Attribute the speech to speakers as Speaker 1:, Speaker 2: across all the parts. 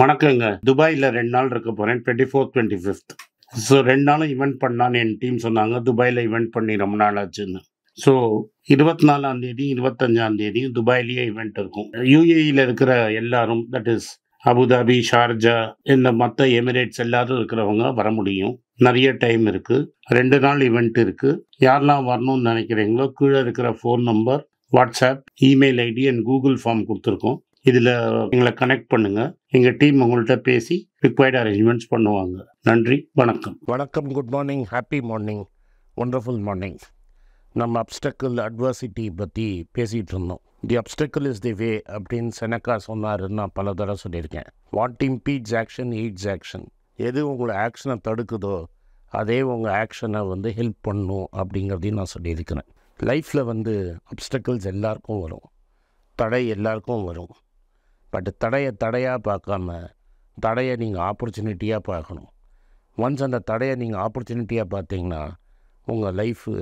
Speaker 1: வணக்கங்க துபாயில் ரெண்டு நாள் இருக்க போகிறேன் twenty fourth twenty fifth so ரெண்டு நாளும் இவெண்ட் பண்ணான்னு என் டீம் சொன்னாங்க துபாயில் இவெண்ட் பண்ணி ரொம்ப நாள் ஆச்சுன்னு ஸோ இருபத்தி நாலாம் தேதி இருபத்தஞ்சாம் தேதி துபாயிலேயே இவெண்ட் இருக்கும் யூஏஇயில் இருக்கிற எல்லாரும் தட் இஸ் அபுதாபி ஷார்ஜா இந்த மற்ற எமிரேட்ஸ் எல்லாரும் இருக்கிறவங்க வர முடியும் நிறைய டைம் இருக்குது ரெண்டு நாள் இவெண்ட் இருக்குது யாரெல்லாம் வரணும்னு நினைக்கிறீங்களோ கீழே இருக்கிற phone number WhatsApp email ID and Google form கொடுத்துருக்கோம் இதில் எங்களை கனெக்ட் பண்ணுங்கள் எங்கள் டீம் உங்கள்கிட்ட பேசி ரிக்வயர்ட் அரேஞ்ச்மெண்ட்ஸ் பண்ணுவாங்க நன்றி வணக்கம் வணக்கம் good morning happy morning wonderful morning நம்ம அப்டக்கிள் அட்வர்சிட்டி பற்றி பேசிகிட்டு இருந்தோம் தி அப்டக்கிள் இஸ் தி வே அப்படின்னு செனக்கா சொன்னாருன்னு நான் பல தடவை சொல்லியிருக்கேன் what impedes action eats action எது உங்களை ஆக்ஷனை தடுக்குதோ அதே உங்கள் ஆக்ஷனை வந்து ஹெல்ப் பண்ணும் அப்படிங்கிறதையும் நான் சொல்லியிருக்கிறேன் லைஃப்பில் வந்து அப்டக்கிள்ஸ் எல்லாருக்கும் வரும் தடை எல்லாருக்கும் வரும் பட் தடையை தடையாக பார்க்காம தடையை நீங்கள் ஆப்பர்ச்சுனிட்டியாக பார்க்கணும் ஒன்ஸ் அந்த தடையை நீங்கள் ஆப்பர்ச்சுனிட்டியாக பார்த்தீங்கன்னா உங்கள் லைஃபு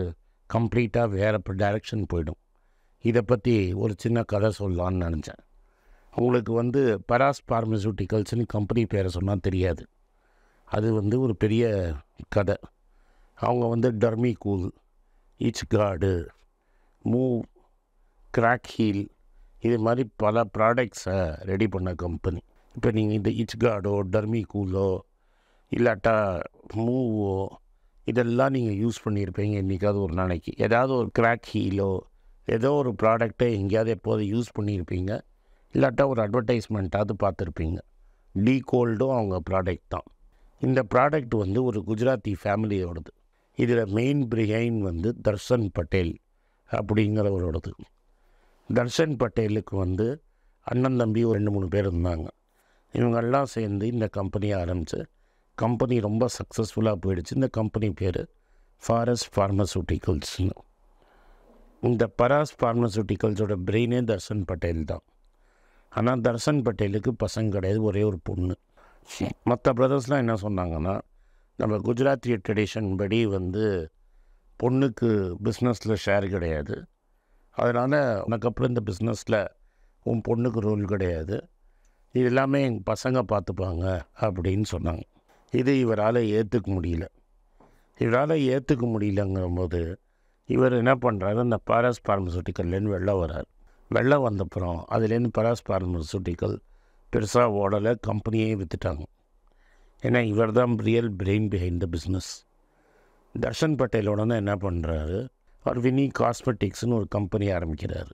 Speaker 1: கம்ப்ளீட்டாக வேறு டைரெக்ஷன் போயிடும் இதை பற்றி ஒரு சின்ன கதை சொல்லலான்னு நினச்சேன் உங்களுக்கு வந்து பராஸ் ஃபார்மசூட்டிக்கல்ஸ்னு கம்பெனி பேரை சொன்னால் தெரியாது அது வந்து ஒரு பெரிய கதை அவங்க வந்து Dermicool itch guard Moov crack heal இது மாதிரி பல ப்ராடக்ட்ஸை ரெடி பண்ண கம்பெனி இப்போ நீங்கள் இந்த இச்காடோ டர்மி கூலோ இல்லாட்டா மூவோ இதெல்லாம் நீங்கள் யூஸ் பண்ணியிருப்பீங்க என்றைக்காவது ஒரு நாளைக்கு ஏதாவது ஒரு கிராக் ஹீலோ ஏதோ ஒரு ப்ராடக்டை எங்கேயாவது எப்போது யூஸ் பண்ணியிருப்பீங்க இல்லாட்டா ஒரு அட்வர்டைஸ்மெண்ட்டாவது பார்த்துருப்பீங்க டீ கோல்டும் அவங்க ப்ராடக்ட் தான் இந்த ப்ராடக்ட் வந்து ஒரு குஜராத்தி ஃபேமிலியோடது இதில் மெயின் பிரிகைன் வந்து தர்ஷன் பட்டேல் அப்படிங்கிறவரோடது தர்ஷன் பட்டேலுக்கு வந்து அண்ணன் தம்பி ஒரு ரெண்டு மூணு பேர் இருந்தாங்க இவங்கெல்லாம் சேர்ந்து இந்த கம்பெனியை ஆரம்பித்து கம்பெனி ரொம்ப சக்ஸஸ்ஃபுல்லாக போயிடுச்சு இந்த கம்பெனி பேர் ஃபாரஸ்ட் ஃபார்மசூட்டிக்கல்ஸ்னு இந்த பராஸ் ஃபார்மசூட்டிக்கல்ஸோட பிரெயினே தர்ஷன் பட்டேல் தான் ஆனால் தர்ஷன் பட்டேலுக்கு பசங்க கிடையாது ஒரே ஒரு பொண்ணு மற்ற பிரதர்ஸ்லாம் என்ன சொன்னாங்கன்னா நம்ம குஜராத்திய ட்ரெடிஷன் படி வந்து பொண்ணுக்கு பிஸ்னஸில் ஷேர் கிடையாது அதனால் உனக்கு அப்புறம் இந்த பிஸ்னஸில் உன் பொண்ணுக்கு ரோல் கிடையாது இது எல்லாமே எங்கள் பசங்க பார்த்துப்பாங்க அப்படின்னு சொன்னாங்க இது இவரால் ஏற்றுக்க முடியல இவரால் ஏற்றுக்க முடியலங்கும்போது இவர் என்ன பண்ணுறாரு இந்த பாராஸ் பார்மசூட்டிக்கல்லேருந்து வெள்ளம் வர்றார் வெள்ளம் வந்தப்புறம் அதுலேருந்து பாராஸ் பார்மசூட்டிக்கல் பெருசாக ஓடலை கம்பெனியே விற்றுட்டாங்க ஏன்னா இவர் தான் real brain behind the business Darshan பட்டேலோட என்ன பண்ணுறாரு அவர் வினி காஸ்மெட்டிக்ஸ்னு ஒரு கம்பெனி ஆரம்பிக்கிறார்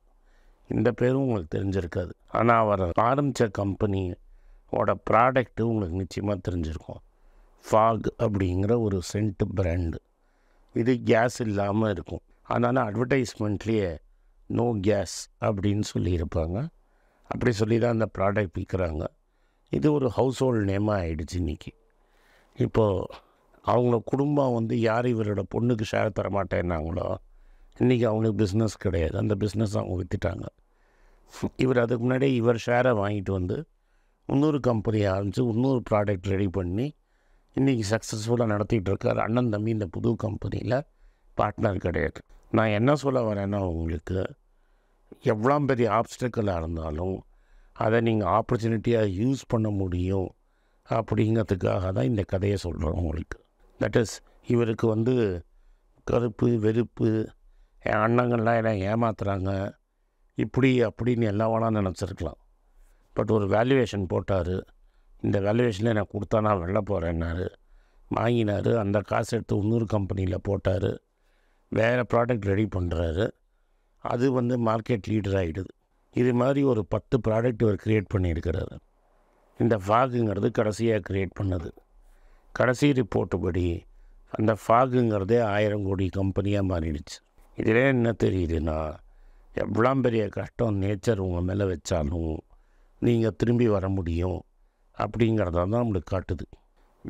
Speaker 1: இந்த பேரும் உங்களுக்கு தெரிஞ்சிருக்காது ஆனால் அவர் ஆரம்பித்த கம்பெனியோட ப்ராடக்ட்டு உங்களுக்கு நிச்சயமாக தெரிஞ்சிருக்கும் ஃபாக் அப்படிங்கிற ஒரு சென்ட் பிராண்டு இது கேஸ் இல்லாமல் இருக்கும் அதனால் அட்வர்டைஸ்மெண்ட்லேயே நோ கேஸ் அப்படின்னு சொல்லியிருப்பாங்க அப்படி சொல்லி தான் அந்த ப்ராடக்ட் விற்கிறாங்க இது ஒரு ஹவுஸ் ஹோல்ட் நேமாக ஆகிடுச்சு இன்றைக்கி இப்போது அவங்க குடும்பம் வந்து யார் இவரோட பொண்ணுக்கு ஷேர் தர மாட்டேன்னாங்களோ இன்றைக்கி அவங்களுக்கு பிஸ்னஸ் கிடையாது அந்த பிஸ்னஸ் அவங்க விற்றுட்டாங்க இவர் அதுக்கு முன்னாடி இவர் ஷேரை வாங்கிட்டு வந்து இன்னொரு கம்பெனி ஆரம்பித்து இன்னொரு ப்ராடக்ட் ரெடி பண்ணி இன்றைக்கி சக்ஸஸ்ஃபுல்லாக நடத்திட்டு இருக்கார் அண்ணன் தம்பி இந்த புது கம்பெனியில் பார்ட்னர் கிடையாது நான் என்ன சொல்ல வரேன்னா உங்களுக்கு எவ்வளோ பெரிய ஆப்ஸ்டக்கலாக இருந்தாலும் அதை நீங்கள் ஆப்பர்ச்சுனிட்டியாக யூஸ் பண்ண முடியும் அப்படிங்கிறதுக்காக தான் இந்த கதையை சொல்கிறோம் உங்களுக்கு தட் இஸ் இவருக்கு வந்து கருப்பு வெறுப்பு என் அண்ணங்கள்லாம் என்ன ஏமாத்துகிறாங்க இப்படி அப்படின்னு எல்லாம் வேணாம் நினச்சிருக்கலாம் பட் ஒரு வேல்யூவேஷன் போட்டார் இந்த வேல்யூவேஷனில் எனக்கு கொடுத்தா நான் வெளில போகிறேன்னாரு வாங்கினார் அந்த காசு எடுத்து இன்னொரு கம்பெனியில் போட்டார் வேறு ப்ராடக்ட் ரெடி பண்ணுறாரு அது வந்து மார்க்கெட் லீடர் ஆகிடுது இது மாதிரி ஒரு பத்து ப்ராடக்ட் இவர் க்ரியேட் பண்ணியிருக்கிறார் இந்த ஃபாகுங்கிறது கடைசியாக க்ரியேட் பண்ணது கடைசி ரிப்போர்ட்டு படி அந்த ஃபாகுங்கிறதே ஆயிரம் கோடி கம்பெனியாக மாறிடுச்சு இதிலே என்ன தெரியுதுன்னா எவ்வளோ பெரிய கஷ்டம் நேச்சர் உங்கள் மேலே வச்சாலும் நீங்கள் திரும்பி வர முடியும் அப்படிங்கிறத தான் நம்மளுக்கு காட்டுது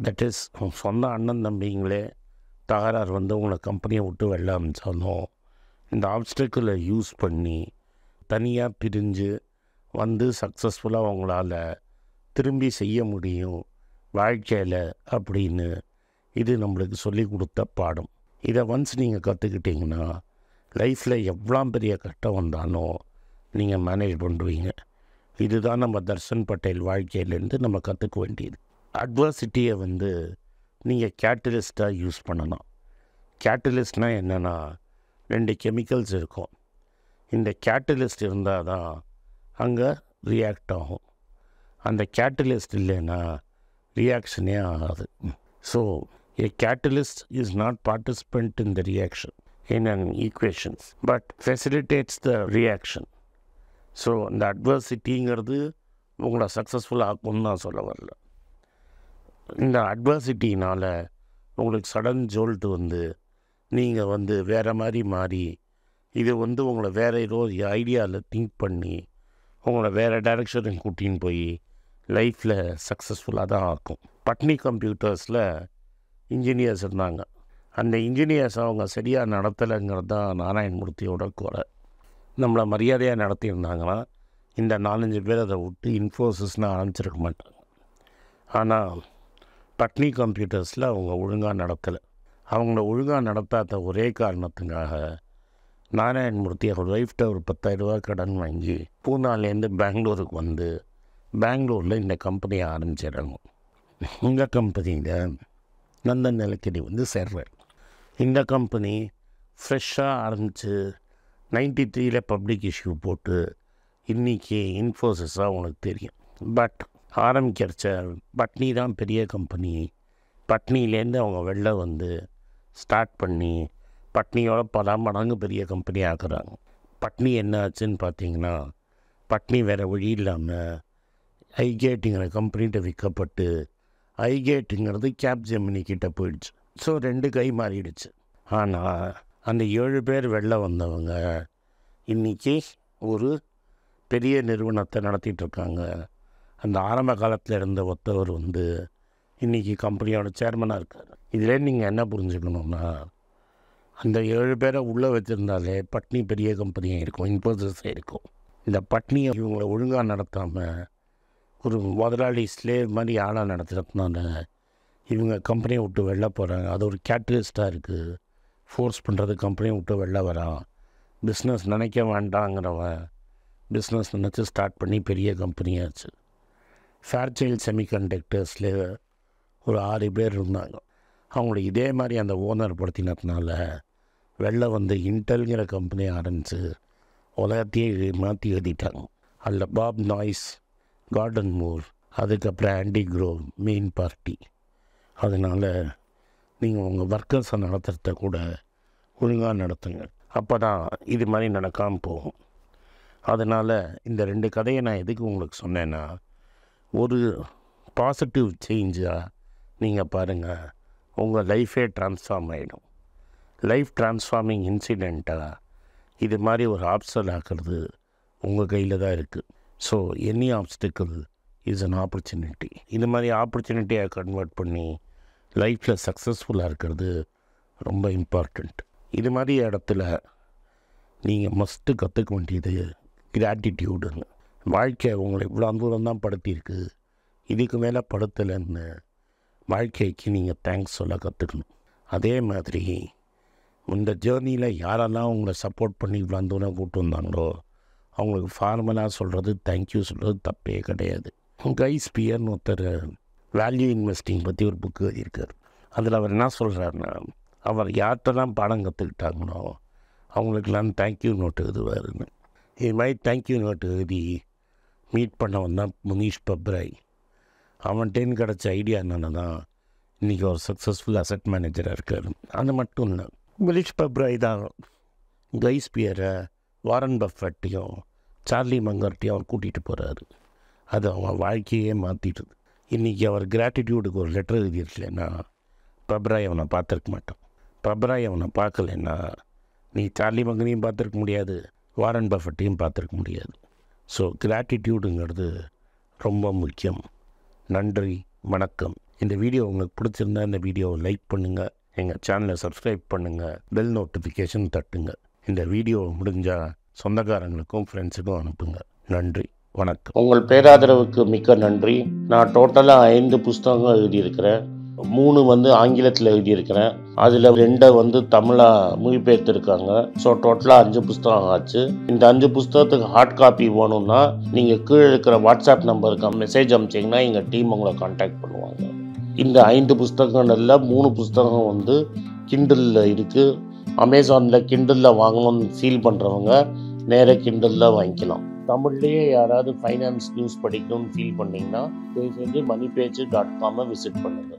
Speaker 1: தட் இஸ் சொந்த அண்ணன் தம்பிங்களே தகராறு வந்து உங்களை கம்பெனியை விட்டு வெள்ள அமைச்சாலும் இந்த ஆப்ஸ்டக்கிளை யூஸ் பண்ணி தனியாக பிரிஞ்சு வந்து சக்ஸஸ்ஃபுல்லாக அவங்களால் திரும்பி செய்ய முடியும் வாழ்க்கையில் அப்படின்னு இது நம்மளுக்கு சொல்லி கொடுத்த பாடம் இதை ஒன்ஸ் நீங்கள் கற்றுக்கிட்டிங்கன்னா லைஃப்பில் எவ்வளோ பெரிய கஷ்டம் வந்தாலும் நீங்கள் மேனேஜ் பண்ணுவீங்க இதுதான் நம்ம தர்ஷன் பட்டேல் வாழ்க்கையிலேருந்து நம்ம கற்றுக்க வேண்டியது அட்வர்சிட்டியை வந்து நீங்கள் கேட்டலிஸ்ட்டாக யூஸ் பண்ணணும் கேட்டலிஸ்ட்னால் என்னென்னா ரெண்டு கெமிக்கல்ஸ் இருக்கும் இந்த கேட்டலிஸ்ட் இருந்தால் தான் அங்கே ரியாக்ட் ஆகும் அந்த கேட்டலிஸ்ட் இல்லைன்னா ரியாக்ஷனே ஆகாது so a catalyst is not participant in the reaction in an equation but facilitates the reaction. So இந்த அட்வர்சிட்டிங்கிறது உங்களை சக்ஸஸ்ஃபுல் ஆக்கும்னு நான் சொல்ல வரல இந்த அட்வர்சிட்டினால் உங்களுக்கு சடன் ஜோல்ட்டு வந்து நீங்கள் வந்து வேறு மாதிரி மாறி இது வந்து உங்களை வேறு ஏதோ ஐடியாவில் திங்க் பண்ணி உங்களை வேறு டைரக்ஷனுக்கு கூட்டின்னு போய் லைஃப்பில் சக்ஸஸ்ஃபுல்லாக தான் ஆக்கும் பட்னி கம்ப்யூட்டர்ஸில் இன்ஜினியர்ஸ் இருந்தாங்க அந்த இன்ஜினியர்ஸ் அவங்க சரியாக நடத்தலைங்கிறது தான் நாராயணமூர்த்தியோட குறை நம்மளை மரியாதையாக நடத்தியிருந்தாங்கன்னா இந்த நாலஞ்சு பேர் அதை விட்டு இன்ஃபோசிஸ்னால் ஆரம்பிச்சிருக்க மாட்டாங்க ஆனால் பட்னி கம்ப்யூட்டர்ஸில் அவங்க ஒழுங்காக நடத்தலை அவங்கள ஒழுங்காக நடத்தாத ஒரே காரணத்துக்காக நாராயணமூர்த்தி அவர் ஒய்ஃப்ட்ட ஒரு பத்தாயிரரூபா கடன் வாங்கி பூனாலேருந்து பெங்களூருக்கு வந்து பெங்களூரில் இந்த கம்பெனியை ஆரம்பிச்சிடணும் உங்கள் கம்பெனியில் நந்தன் நிலக்கடி வந்து சேர்வேன் இந்த கம்பெனி ஃப்ரெஷ்ஷாக ஆரம்பித்து நைன்டி த்ரீயில் பப்ளிக் இஷ்யூ போட்டு இன்றைக்கி இன்ஃபோசிஸாக உனக்கு தெரியும் பட் ஆரம்பிக்கிறச்ச பட்னி தான் பெரிய கம்பெனி பட்னிலேருந்து அவங்க வெளில வந்து ஸ்டார்ட் பண்ணி பட்னியோட பல மடங்கு பெரிய கம்பெனி ஆக்குறாங்க பட்னி என்ன ஆச்சுன்னு பார்த்தீங்கன்னா பட்னி வேறு வழி இல்லாமல் ஐகேட்டுங்கிற கம்பெனிகிட்ட விற்கப்பட்டு ஐகேட்டுங்கிறது கேப் ஜெமினி கிட்டே போயிடுச்சு ஸோ ரெண்டு கை மாறிடுச்சு ஆனால் அந்த ஏழு பேர் வெளில வந்தவங்க இன்றைக்கி ஒரு பெரிய நிறுவனத்தை நடத்திட்டு இருக்காங்க அந்த ஆரம்ப காலத்தில் இருந்த ஒருத்தவர் வந்து இன்றைக்கி கம்பெனியோட சேர்மனாக இருக்கார் இதிலே நீங்கள் என்ன புரிஞ்சுக்கணும்னா அந்த ஏழு பேரை உள்ளே வச்சுருந்தாலே பட்னி பெரிய கம்பெனியாக இருக்கும் இன்ஃபோசிஸாக இருக்கும் இந்த பட்னியை இவங்களை ஒழுங்காக நடத்தாமல் ஒரு முதலாளி ஸ்லேவ் மாதிரி ஆளாக நடத்துகிறதுனால இவங்க கம்பெனியை விட்டு வெளில போகிறாங்க அது ஒரு கேட்டலிஸ்ட்டாக இருக்குது ஃபோர்ஸ் பண்ணுறது கம்பெனியை விட்டு வெளில வரான் பிஸ்னஸ் நினைக்க வேண்டாங்கிறவன் பிஸ்னஸ் நினச்சி ஸ்டார்ட் பண்ணி பெரிய கம்பெனியாச்சு ஃபேர்ச்சைல்ட் செமிகண்டக்டர்ஸில் ஒரு ஆறு பேர் இருந்தாங்க அவங்களுக்கு இதே மாதிரி அந்த ஓனர் படுத்தினதுனால வெளில வந்து இன்டெல்ங்கிற கம்பெனி ஆரம்பித்து உலகத்தையே மாற்றி எழுதிட்டாங்க அதில் பாப் நாய்ஸ் கார்டன் மூர் அதுக்கப்புறம் ஆண்டி க்ரோவ் மெயின் பார்ட்டி அதனால் நீங்கள் உங்கள் ஒர்க்கர்ஸை நடத்துகிறத கூட ஒழுங்காக நடத்துங்க அப்போ தான் இது மாதிரி நடக்காமல் போகும் அதனால் இந்த ரெண்டு கதையை நான் எதுக்கு உங்களுக்கு சொன்னேன்னா ஒரு பாசிட்டிவ் சேஞ்சாக நீங்கள் பாருங்கள் உங்கள் லைஃபே ட்ரான்ஸ்ஃபார்ம் ஆகிடும் லைஃப் ட்ரான்ஸ்ஃபார்மிங் இன்சிடெண்ட்டாக இது மாதிரி ஒரு ஆப்ஷன் ஆக்கிறது உங்கள் கையில் தான் இருக்குது so any obstacle is an opportunity இது மாதிரி ஆப்பர்ச்சுனிட்டியாக கன்வெர்ட் பண்ணி லைஃப்பில் சக்ஸஸ்ஃபுல்லாக இருக்கிறது ரொம்ப இம்பார்ட்டண்ட் இது மாதிரி இடத்துல நீங்கள் மஸ்ட்டு கற்றுக்க வேண்டியது கிராட்டிடியூடுங்க வாழ்க்கை உங்களை இவ்வளோ தூரம் தான் படுத்தியிருக்கு இதுக்கு மேலே படுத்தலைன்னு வாழ்க்கைக்கு நீங்கள் தேங்க்ஸ் சொல்ல கற்றுக்கணும் அதே மாதிரி இந்த ஜேர்னியில் யாரெல்லாம் உங்களை சப்போர்ட் பண்ணி இவ்வளோ தூரம் கூப்பிட்டு வந்தாங்களோ அவங்களுக்கு ஃபார்மலாக சொல்கிறது தேங்க்யூ சொல்கிறது தப்பே கிடையாது கை ஸ்பியர்னு ஒருத்தர் வேல்யூ இன்வெஸ்டிங் பற்றி ஒரு புக்கு எழுதியிருக்கார் அதில் அவர் என்ன சொல்கிறாருன்னா அவர் யார்கிட்டலாம் பாடம் கற்றுக்கிட்டாங்களோ அவங்களுக்கெல்லாம் தேங்க்யூ நோட்டு எழுதுவாருன்னு இது மாதிரி தேங்க்யூ நோட்டு எழுதி மீட் பண்ணவன் தான் முனீஷ் பப்ராய் அவன்கிட்டேன்னு கிடச்ச ஐடியா என்னென்ன இன்றைக்கி ஒரு சக்ஸஸ்ஃபுல் அசட் மேனேஜராக இருக்கார் அது மட்டும் இல்லை முனீஷ் பப்ராய் தான் கைஸ்பியரை வாரன் பஃபட்டையும் சார்லி மங்கர்ட்டையும் அவர் கூட்டிகிட்டு போகிறாரு அது அவன் வாழ்க்கையே மாற்றிட்டுது இன்றைக்கி அவர் கிராட்டிடியூடுக்கு ஒரு லெட்டர் எழுதிருச்சுலேன்னா பப்ராய் அவனை பார்த்துருக்க மாட்டான் பப்ராய் அவனை பார்க்கலன்னா நீ சார்லி மங்கனையும் பார்த்துருக்க முடியாது வாரன் பஃபட்டையும் பார்த்துருக்க முடியாது ஸோ கிராட்டிடியூடுங்கிறது ரொம்ப முக்கியம் நன்றி வணக்கம் இந்த வீடியோ உங்களுக்கு பிடிச்சிருந்தா இந்த வீடியோவை லைக் பண்ணுங்கள் எங்கள் சேனலை சப்ஸ்கிரைப் பண்ணுங்கள் பெல் நோட்டிஃபிகேஷன் தட்டுங்க இந்த வீடியோ முடிஞ்சால் சொந்தக்காரங்களுக்கும் ஃப்ரெண்ட்ஸுக்கும் அனுப்புங்க நன்றி வணக்கம் உங்கள் பேராதரவுக்கு மிக்க நன்றி நான் டோட்டலாக ஐந்து புஸ்தகங்கள் எழுதியிருக்கிறேன் மூணு வந்து ஆங்கிலத்தில் எழுதியிருக்கிறேன் அதில் ரெண்டை வந்து தமிழாக மொழிபெயர்த்துருக்காங்க ஸோ டோட்டலாக அஞ்சு புஸ்தகம் ஆச்சு இந்த அஞ்சு புஸ்தகத்துக்கு ஹார்ட் காப்பி வேணும்னா நீங்கள் கீழே இருக்கிற வாட்ஸ்அப் நம்பருக்கு மெசேஜ் அனுப்பிச்சீங்கன்னா எங்கள் டீம் உங்களை காண்டாக்ட் பண்ணுவாங்க இந்த ஐந்து புஸ்தகங்கள்ல மூணு புஸ்தகம் வந்து கிண்டலில் இருக்குது அமேசானில் கிண்டலில் வாங்கணும்னு ஃபீல் பண்ணுறவங்க நேராக கிண்டலில் வாங்கிக்கலாம் தமிழ்லேயே யாராவது ஃபைனான்ஸ் நியூஸ் படிக்கணும்னு ஃபீல் பண்ணிங்கன்னா தயவுசெஞ்சு மணி பேஜு டாட் காமை விசிட் பண்ணுங்கள்